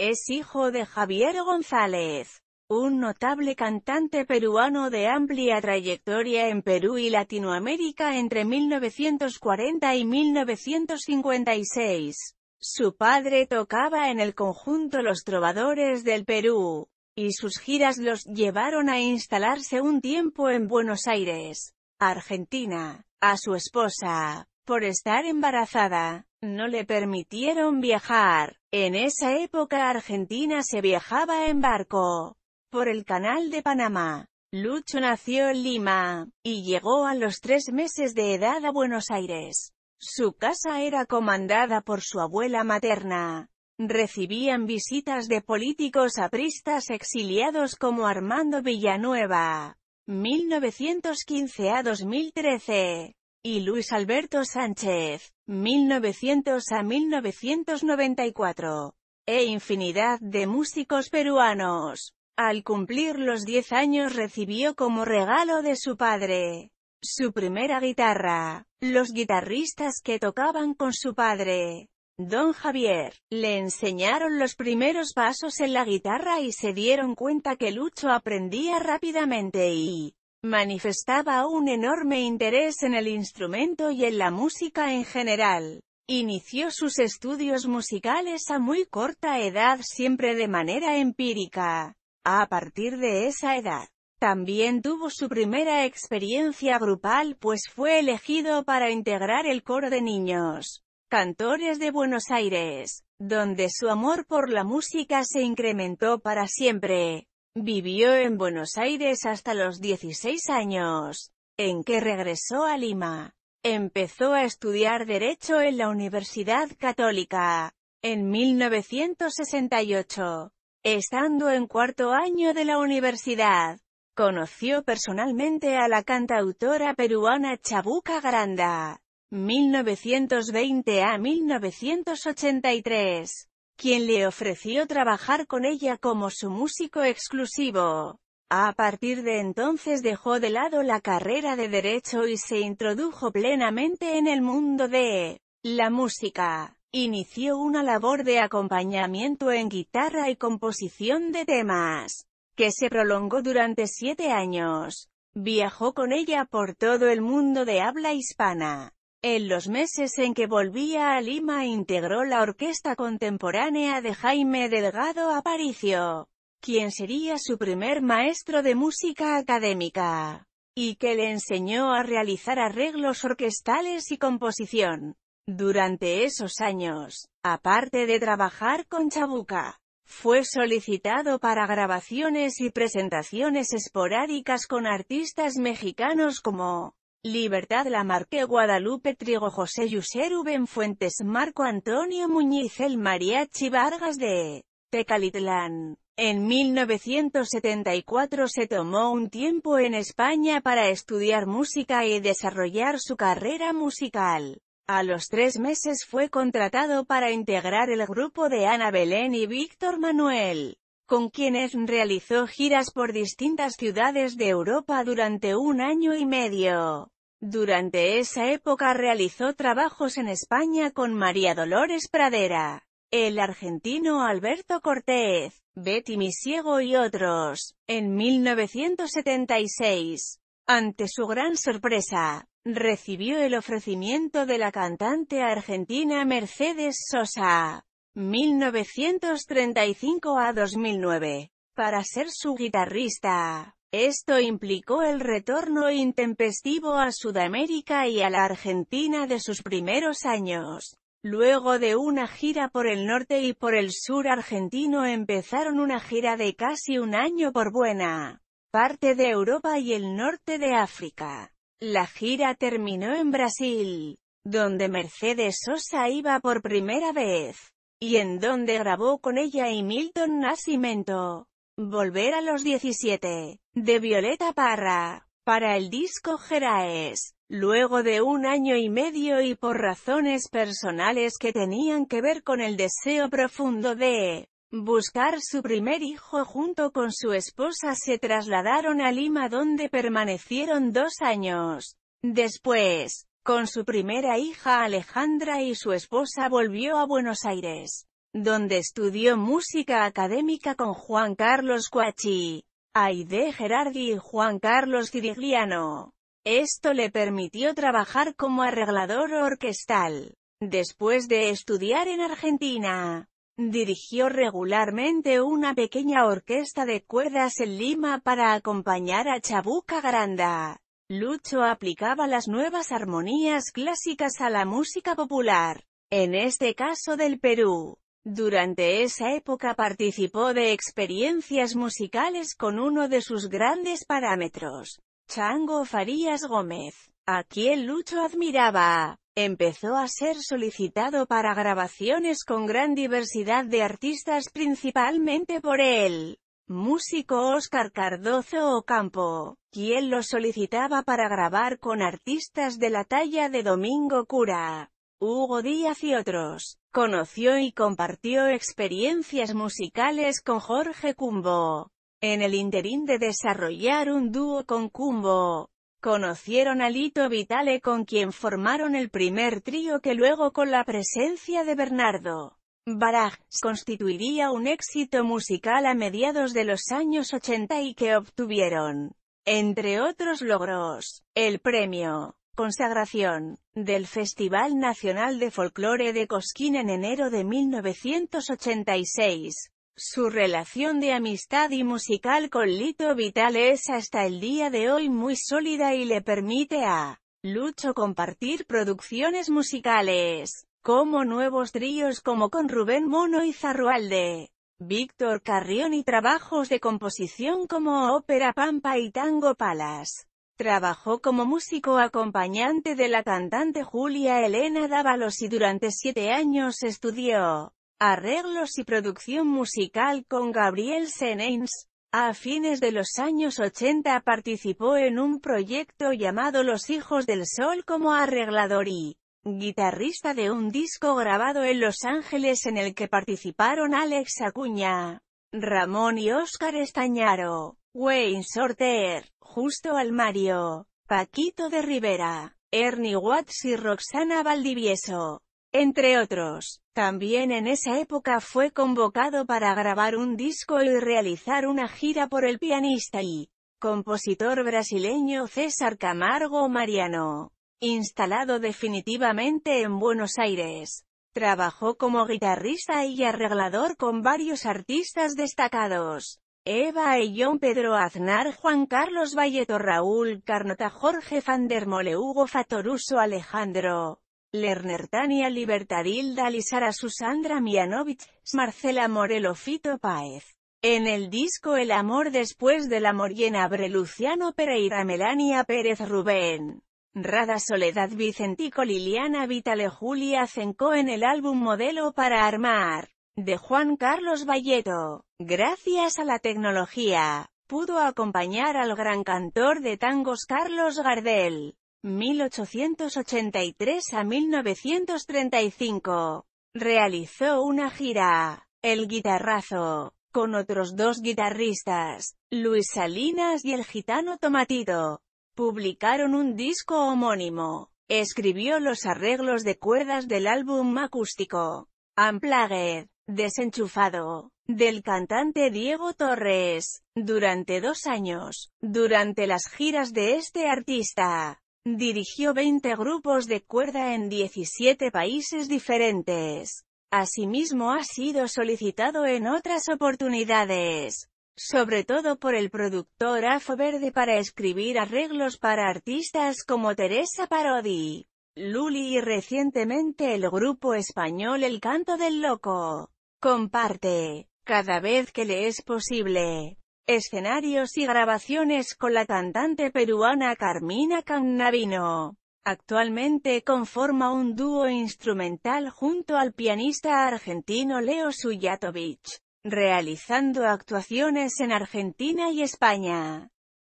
Es hijo de Javier González, un notable cantante peruano de amplia trayectoria en Perú y Latinoamérica entre 1940 y 1956. Su padre tocaba en el conjunto Los Trovadores del Perú, y sus giras los llevaron a instalarse un tiempo en Buenos Aires, Argentina, a su esposa, por estar embarazada no le permitieron viajar. En esa época Argentina se viajaba en barco por el Canal de Panamá. Lucho nació en Lima, y llegó a los tres meses de edad a Buenos Aires. Su casa era comandada por su abuela materna. Recibían visitas de políticos apristas exiliados como Armando Villanueva, 1915 a 2013 y Luis Alberto Sánchez, 1900 a 1994, e infinidad de músicos peruanos. Al cumplir los 10 años recibió como regalo de su padre su primera guitarra. Los guitarristas que tocaban con su padre, Don Javier, le enseñaron los primeros pasos en la guitarra y se dieron cuenta que Lucho aprendía rápidamente y Manifestaba un enorme interés en el instrumento y en la música en general. Inició sus estudios musicales a muy corta edad siempre de manera empírica. A partir de esa edad, también tuvo su primera experiencia grupal pues fue elegido para integrar el coro de niños, cantores de Buenos Aires, donde su amor por la música se incrementó para siempre. Vivió en Buenos Aires hasta los 16 años, en que regresó a Lima. Empezó a estudiar Derecho en la Universidad Católica, en 1968. Estando en cuarto año de la universidad, conoció personalmente a la cantautora peruana Chabuca Granda, 1920 a 1983 quien le ofreció trabajar con ella como su músico exclusivo. A partir de entonces dejó de lado la carrera de derecho y se introdujo plenamente en el mundo de la música. Inició una labor de acompañamiento en guitarra y composición de temas, que se prolongó durante siete años. Viajó con ella por todo el mundo de habla hispana. En los meses en que volvía a Lima integró la orquesta contemporánea de Jaime Delgado Aparicio, quien sería su primer maestro de música académica, y que le enseñó a realizar arreglos orquestales y composición. Durante esos años, aparte de trabajar con Chabuca, fue solicitado para grabaciones y presentaciones esporádicas con artistas mexicanos como Libertad la marqué Guadalupe Trigo José Yuser Fuentes Marco Antonio Muñiz El Mariachi Vargas de Tecalitlán. En 1974 se tomó un tiempo en España para estudiar música y desarrollar su carrera musical. A los tres meses fue contratado para integrar el grupo de Ana Belén y Víctor Manuel con quienes realizó giras por distintas ciudades de Europa durante un año y medio. Durante esa época realizó trabajos en España con María Dolores Pradera, el argentino Alberto Cortés, Betty Misiego y otros. En 1976, ante su gran sorpresa, recibió el ofrecimiento de la cantante argentina Mercedes Sosa 1935 a 2009, para ser su guitarrista. Esto implicó el retorno intempestivo a Sudamérica y a la Argentina de sus primeros años. Luego de una gira por el norte y por el sur argentino empezaron una gira de casi un año por buena parte de Europa y el norte de África. La gira terminó en Brasil, donde Mercedes Sosa iba por primera vez y en donde grabó con ella y Milton Nascimento. Volver a los 17, de Violeta Parra, para el disco Geraes. Luego de un año y medio y por razones personales que tenían que ver con el deseo profundo de buscar su primer hijo junto con su esposa se trasladaron a Lima donde permanecieron dos años. Después, con su primera hija Alejandra y su esposa volvió a Buenos Aires, donde estudió música académica con Juan Carlos Cuachi, Aide Gerardi y Juan Carlos Cirigliano. Esto le permitió trabajar como arreglador orquestal. Después de estudiar en Argentina, dirigió regularmente una pequeña orquesta de cuerdas en Lima para acompañar a Chabuca Granda. Lucho aplicaba las nuevas armonías clásicas a la música popular, en este caso del Perú. Durante esa época participó de experiencias musicales con uno de sus grandes parámetros, Chango Farías Gómez, a quien Lucho admiraba. Empezó a ser solicitado para grabaciones con gran diversidad de artistas principalmente por él músico Oscar Cardozo Ocampo, quien lo solicitaba para grabar con artistas de la talla de Domingo Cura, Hugo Díaz y otros. Conoció y compartió experiencias musicales con Jorge Cumbo. En el interín de desarrollar un dúo con Cumbo, conocieron a Lito Vitale con quien formaron el primer trío que luego con la presencia de Bernardo Baraj, constituiría un éxito musical a mediados de los años 80 y que obtuvieron, entre otros logros, el premio consagración del Festival Nacional de Folclore de Cosquín en enero de 1986. Su relación de amistad y musical con Lito Vital es hasta el día de hoy muy sólida y le permite a Lucho compartir producciones musicales como nuevos tríos como con Rubén Mono y Zarrualde, Víctor Carrión y trabajos de composición como Ópera Pampa y Tango Palas. Trabajó como músico acompañante de la cantante Julia Elena Dávalos y durante siete años estudió arreglos y producción musical con Gabriel Seneins. A fines de los años 80 participó en un proyecto llamado Los Hijos del Sol como arreglador y guitarrista de un disco grabado en Los Ángeles en el que participaron Alex Acuña, Ramón y Óscar Estañaro, Wayne Sorter, Justo Almario, Paquito de Rivera, Ernie Watts y Roxana Valdivieso, entre otros. También en esa época fue convocado para grabar un disco y realizar una gira por el pianista y compositor brasileño César Camargo Mariano instalado definitivamente en Buenos Aires. Trabajó como guitarrista y arreglador con varios artistas destacados. Eva John Pedro Aznar, Juan Carlos Valleto, Raúl Carnota, Jorge Fandermole, Hugo Fatoruso, Alejandro Lerner, Tania Libertadilda, Lisara, Susandra Mianovich, Marcela Morelo, Fito Páez. En el disco El amor después del amor y Abre Luciano Pereira, Melania Pérez Rubén. Rada Soledad Vicentico Liliana Vitale Julia Zenco en el álbum Modelo para Armar, de Juan Carlos Valleto. Gracias a la tecnología, pudo acompañar al gran cantor de tangos Carlos Gardel, 1883 a 1935. Realizó una gira, El Guitarrazo, con otros dos guitarristas, Luis Salinas y el gitano Tomatito publicaron un disco homónimo. Escribió los arreglos de cuerdas del álbum acústico Unplugged, desenchufado, del cantante Diego Torres, durante dos años. Durante las giras de este artista, dirigió 20 grupos de cuerda en 17 países diferentes. Asimismo ha sido solicitado en otras oportunidades sobre todo por el productor Afo Verde para escribir arreglos para artistas como Teresa Parodi, Luli y recientemente el grupo español El Canto del Loco. Comparte, cada vez que le es posible, escenarios y grabaciones con la cantante peruana Carmina Cannavino. Actualmente conforma un dúo instrumental junto al pianista argentino Leo Suyatovich realizando actuaciones en Argentina y España.